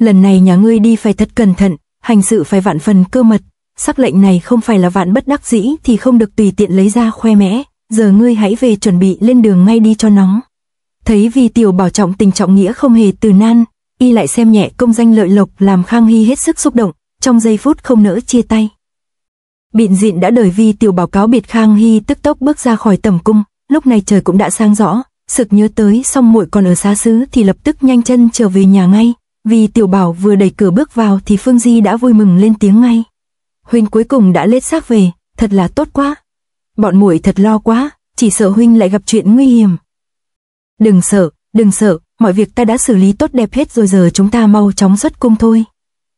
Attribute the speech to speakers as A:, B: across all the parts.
A: lần này nhà ngươi đi phải thật cẩn thận, hành sự phải vạn phần cơ mật, sắc lệnh này không phải là vạn bất đắc dĩ thì không được tùy tiện lấy ra khoe mẽ, giờ ngươi hãy về chuẩn bị lên đường ngay đi cho nóng. Thấy vì tiểu bảo trọng tình trọng nghĩa không hề từ nan, y lại xem nhẹ công danh lợi lộc làm Khang Hy hết sức xúc động, trong giây phút không nỡ chia tay. Biện dịn đã đời vì tiểu báo cáo biệt Khang Hy tức tốc bước ra khỏi tầm cung, lúc này trời cũng đã sang rõ, sực nhớ tới xong muội còn ở xa xứ thì lập tức nhanh chân trở về nhà ngay, vì tiểu bảo vừa đẩy cửa bước vào thì Phương Di đã vui mừng lên tiếng ngay. Huynh cuối cùng đã lết xác về, thật là tốt quá. Bọn muội thật lo quá, chỉ sợ huynh lại gặp chuyện nguy hiểm. Đừng sợ, đừng sợ, mọi việc ta đã xử lý tốt đẹp hết rồi giờ chúng ta mau chóng xuất cung thôi.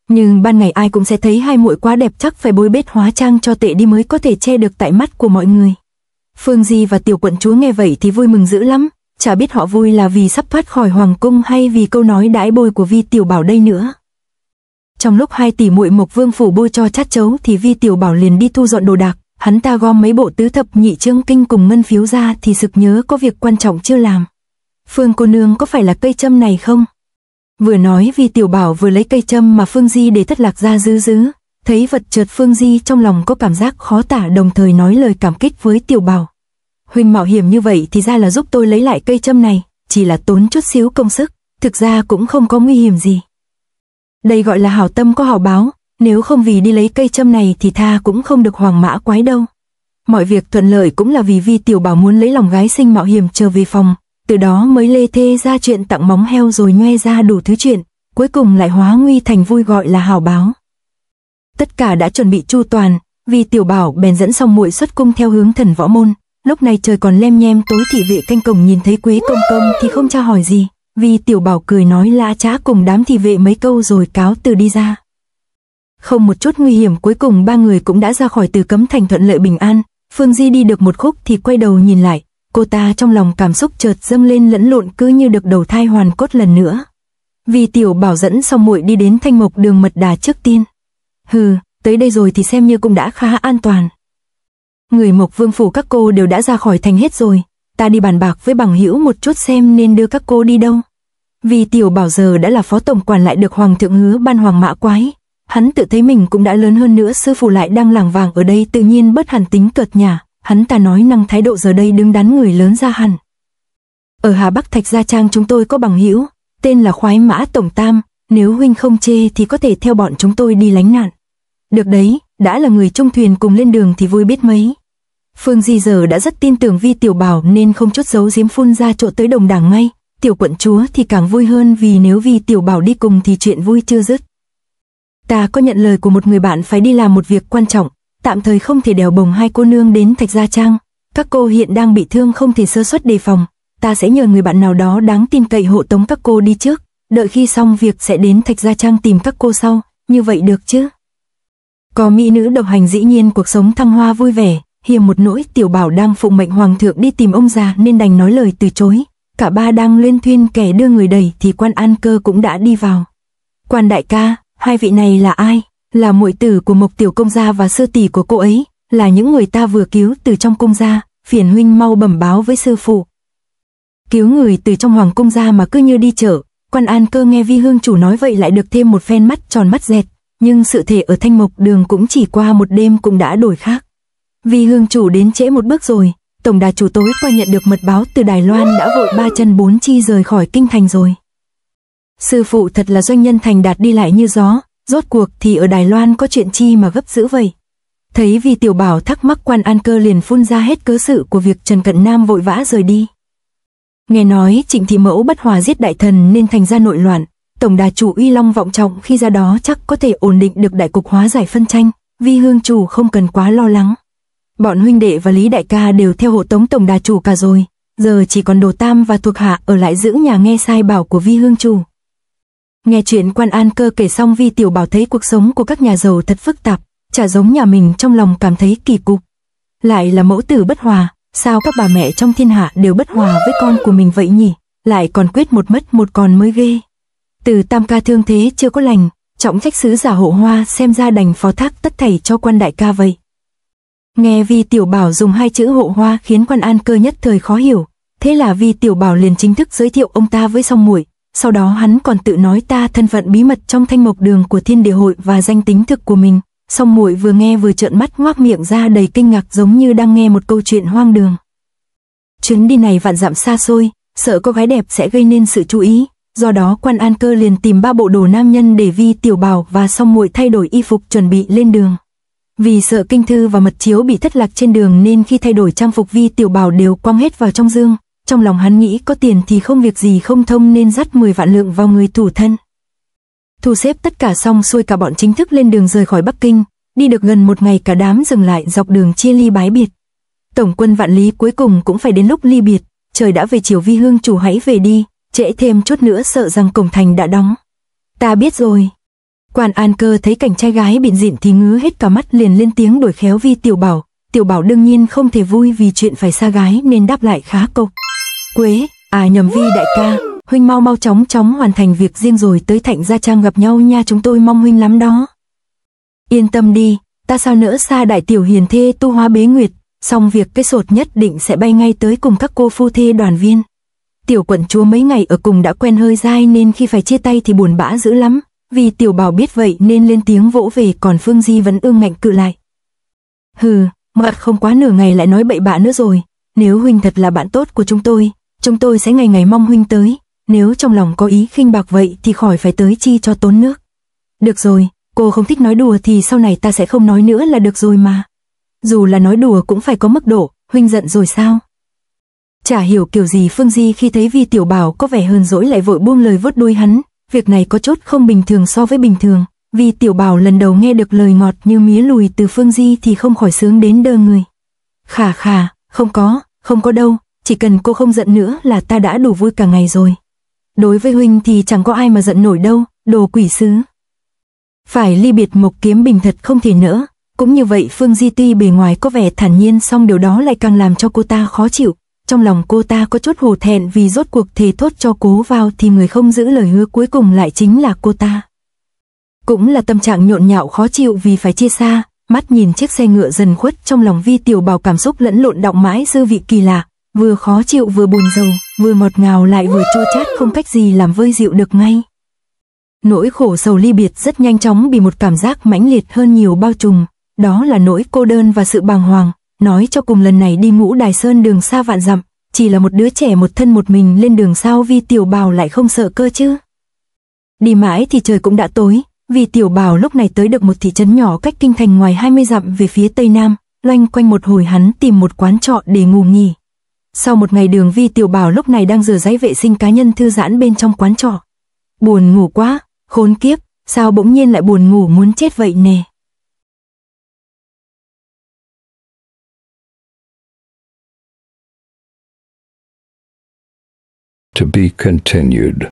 A: Nhưng ban ngày ai cũng sẽ thấy hai muội quá đẹp chắc phải bôi bết hóa trang cho tệ đi mới có thể che được tại mắt của mọi người. Phương Di và tiểu quận chúa nghe vậy thì vui mừng dữ lắm, chả biết họ vui là vì sắp thoát khỏi hoàng cung hay vì câu nói đãi bôi của Vi Tiểu Bảo đây nữa. Trong lúc hai tỷ muội Mộc Vương phủ bôi cho chát chấu thì Vi Tiểu Bảo liền đi thu dọn đồ đạc, hắn ta gom mấy bộ tứ thập nhị chương kinh cùng ngân phiếu ra thì sực nhớ có việc quan trọng chưa làm. Phương cô nương có phải là cây châm này không? Vừa nói Vi tiểu bảo vừa lấy cây châm mà Phương Di để thất lạc ra dứ dứ, thấy vật trượt Phương Di trong lòng có cảm giác khó tả đồng thời nói lời cảm kích với tiểu bảo huynh mạo hiểm như vậy thì ra là giúp tôi lấy lại cây châm này, chỉ là tốn chút xíu công sức, thực ra cũng không có nguy hiểm gì. Đây gọi là hảo tâm có hảo báo, nếu không vì đi lấy cây châm này thì tha cũng không được hoàng mã quái đâu. Mọi việc thuận lợi cũng là vì vi tiểu bảo muốn lấy lòng gái sinh mạo hiểm trở về phòng, từ đó mới lê thê ra chuyện tặng móng heo rồi nhoe ra đủ thứ chuyện, cuối cùng lại hóa nguy thành vui gọi là hảo báo. Tất cả đã chuẩn bị chu toàn, vì tiểu bảo bèn dẫn xong muội xuất cung theo hướng thần võ môn, Lúc này trời còn lem nhem tối thị vệ canh cổng nhìn thấy Quế Công Công thì không tra hỏi gì, vì Tiểu Bảo cười nói lã trá cùng đám thị vệ mấy câu rồi cáo từ đi ra. Không một chút nguy hiểm cuối cùng ba người cũng đã ra khỏi từ cấm thành thuận lợi bình an, Phương Di đi được một khúc thì quay đầu nhìn lại, cô ta trong lòng cảm xúc chợt dâng lên lẫn lộn cứ như được đầu thai hoàn cốt lần nữa. Vì Tiểu Bảo dẫn xong muội đi đến thanh mục đường mật đà trước tiên. Hừ, tới đây rồi thì xem như cũng đã khá an toàn người mộc vương phủ các cô đều đã ra khỏi thành hết rồi, ta đi bàn bạc với bằng hữu một chút xem nên đưa các cô đi đâu. Vì tiểu bảo giờ đã là phó tổng quản lại được hoàng thượng hứa ban hoàng mã quái, hắn tự thấy mình cũng đã lớn hơn nữa sư phụ lại đang làng vàng ở đây tự nhiên bớt hẳn tính cợt nhả, hắn ta nói năng thái độ giờ đây đứng đắn người lớn ra hẳn. Ở Hà Bắc Thạch Gia Trang chúng tôi có bằng hữu tên là khoái mã tổng tam, nếu huynh không chê thì có thể theo bọn chúng tôi đi lánh nạn. Được đấy, đã là người chung thuyền cùng lên đường thì vui biết mấy. Phương Di giờ đã rất tin tưởng Vi Tiểu Bảo nên không chút giấu giếm phun ra chỗ tới đồng đảng ngay. Tiểu quận chúa thì càng vui hơn vì nếu Vi Tiểu Bảo đi cùng thì chuyện vui chưa dứt. Ta có nhận lời của một người bạn phải đi làm một việc quan trọng, tạm thời không thể đèo bồng hai cô nương đến Thạch Gia Trang. Các cô hiện đang bị thương không thể sơ suất đề phòng, ta sẽ nhờ người bạn nào đó đáng tin cậy hộ tống các cô đi trước, đợi khi xong việc sẽ đến Thạch Gia Trang tìm các cô sau, như vậy được chứ? Có mỹ nữ độc hành dĩ nhiên cuộc sống thăng hoa vui vẻ, hiềm một nỗi tiểu bảo đang phụ mệnh hoàng thượng đi tìm ông già nên đành nói lời từ chối. Cả ba đang luyên thuyên kẻ đưa người đẩy thì quan an cơ cũng đã đi vào. Quan đại ca, hai vị này là ai? Là muội tử của mộc tiểu công gia và sư tỷ của cô ấy, là những người ta vừa cứu từ trong công gia, phiền huynh mau bẩm báo với sư phụ. Cứu người từ trong hoàng cung gia mà cứ như đi chợ, quan an cơ nghe vi hương chủ nói vậy lại được thêm một phen mắt tròn mắt dẹt, nhưng sự thể ở thanh mộc đường cũng chỉ qua một đêm cũng đã đổi khác. Vì hương chủ đến trễ một bước rồi, tổng đà chủ tối qua nhận được mật báo từ Đài Loan đã vội ba chân bốn chi rời khỏi kinh thành rồi. Sư phụ thật là doanh nhân thành đạt đi lại như gió, rốt cuộc thì ở Đài Loan có chuyện chi mà gấp dữ vậy. Thấy vì tiểu bảo thắc mắc quan an cơ liền phun ra hết cớ sự của việc Trần Cận Nam vội vã rời đi. Nghe nói trịnh thị mẫu bất hòa giết đại thần nên thành ra nội loạn, tổng đà chủ uy long vọng trọng khi ra đó chắc có thể ổn định được đại cục hóa giải phân tranh, vi hương chủ không cần quá lo lắng. Bọn huynh đệ và Lý Đại ca đều theo hộ tống tổng đà chủ cả rồi, giờ chỉ còn đồ tam và thuộc hạ ở lại giữ nhà nghe sai bảo của vi hương chủ. Nghe chuyện quan an cơ kể xong vi tiểu bảo thấy cuộc sống của các nhà giàu thật phức tạp, chả giống nhà mình trong lòng cảm thấy kỳ cục. Lại là mẫu tử bất hòa, sao các bà mẹ trong thiên hạ đều bất hòa với con của mình vậy nhỉ, lại còn quyết một mất một còn mới ghê. Từ tam ca thương thế chưa có lành, trọng trách sứ giả hộ hoa xem ra đành phó thác tất thảy cho quan đại ca vậy. Nghe Vi Tiểu Bảo dùng hai chữ hộ hoa khiến quan an cơ nhất thời khó hiểu, thế là Vi Tiểu Bảo liền chính thức giới thiệu ông ta với song muội sau đó hắn còn tự nói ta thân phận bí mật trong thanh mộc đường của thiên địa hội và danh tính thực của mình. Song muội vừa nghe vừa trợn mắt ngoác miệng ra đầy kinh ngạc giống như đang nghe một câu chuyện hoang đường. Chuyến đi này vạn dặm xa xôi, sợ cô gái đẹp sẽ gây nên sự chú ý, do đó quan an cơ liền tìm ba bộ đồ nam nhân để vi tiểu bảo và song muội thay đổi y phục chuẩn bị lên đường. Vì sợ kinh thư và mật chiếu bị thất lạc trên đường nên khi thay đổi trang phục vi tiểu bảo đều quăng hết vào trong dương. Trong lòng hắn nghĩ có tiền thì không việc gì không thông nên dắt 10 vạn lượng vào người thủ thân. Thu xếp tất cả xong xuôi cả bọn chính thức lên đường rời khỏi Bắc Kinh, đi được gần một ngày cả đám dừng lại dọc đường chia ly bái biệt. Tổng quân vạn lý cuối cùng cũng phải đến lúc ly biệt, trời đã về chiều vi hương chủ hãy về đi, trễ thêm chút nữa sợ rằng cổng thành đã đóng. Ta biết rồi, Quan An Cơ thấy cảnh trai gái bịn dịn thì ngứa hết cả mắt liền lên tiếng đổi khéo vi Tiểu Bảo. Tiểu Bảo đương nhiên không thể vui vì chuyện phải xa gái nên đáp lại khá câu. Quế, à nhầm vi đại ca, huynh mau mau chóng chóng hoàn thành việc riêng rồi tới Thạnh Gia Trang gặp nhau nha chúng tôi mong huynh lắm đó. Yên tâm đi, ta sao nỡ xa đại tiểu hiền thê tu hóa bế nguyệt, xong việc cái sột nhất định sẽ bay ngay tới cùng các cô phu thê đoàn viên. Tiểu quận chúa mấy ngày ở cùng đã quen hơi dai nên khi phải chia tay thì buồn bã dữ lắm, vì tiểu bảo biết vậy nên lên tiếng vỗ về còn Phương Di vẫn ương ngạnh cự lại. Hừ, mặt không quá nửa ngày lại nói bậy bạ nữa rồi, nếu huynh thật là bạn tốt của chúng tôi, chúng tôi sẽ ngày ngày mong huynh tới, nếu trong lòng có ý khinh bạc vậy thì khỏi phải tới chi cho tốn nước. Được rồi, cô không thích nói đùa thì sau này ta sẽ không nói nữa là được rồi mà. Dù là nói đùa cũng phải có mức độ, huynh giận rồi sao? Chả hiểu kiểu gì Phương Di khi thấy Vi Tiểu Bảo có vẻ hờn dỗi lại vội buông lời vớt đuôi hắn, việc này có chốt không bình thường so với bình thường, vì tiểu bảo lần đầu nghe được lời ngọt như mía lùi từ Phương Di thì không khỏi sướng đến đơ người. khà khà không có, không có đâu, chỉ cần cô không giận nữa là ta đã đủ vui cả ngày rồi. Đối với huynh thì chẳng có ai mà giận nổi đâu, đồ quỷ sứ. Phải ly biệt Mộc Kiếm Bình thật không thể nỡ, cũng như vậy Phương Di tuy bề ngoài có vẻ thản nhiên song điều đó lại càng làm cho cô ta khó chịu, trong lòng cô ta có chút hổ thẹn vì rốt cuộc thề thốt cho cố vào thì người không giữ lời hứa cuối cùng lại chính là cô ta. Cũng là tâm trạng nhộn nhạo khó chịu vì phải chia xa, mắt nhìn chiếc xe ngựa dần khuất trong lòng vi tiểu bảo cảm xúc lẫn lộn đọng mãi dư vị kỳ lạ, vừa khó chịu vừa buồn rầu, vừa ngọt ngào lại vừa chua chát không cách gì làm vơi dịu được ngay. Nỗi khổ sầu ly biệt rất nhanh chóng bị một cảm giác mãnh liệt hơn nhiều bao trùm, đó là nỗi cô đơn và sự bàng hoàng, nói cho cùng lần này đi ngũ đài sơn đường xa vạn dặm, chỉ là một đứa trẻ một thân một mình lên đường sao vì tiểu bào lại không sợ cơ chứ. Đi mãi thì trời cũng đã tối, vì tiểu bào lúc này tới được một thị trấn nhỏ cách kinh thành ngoài 20 dặm về phía tây nam, loanh quanh một hồi hắn tìm một quán trọ để ngủ nghỉ. Sau một ngày đường vi tiểu bảo lúc này đang rửa giấy vệ sinh cá nhân thư giãn bên trong quán trọ. Buồn ngủ quá, khốn kiếp, sao bỗng nhiên lại buồn ngủ muốn chết vậy nè. to be continued.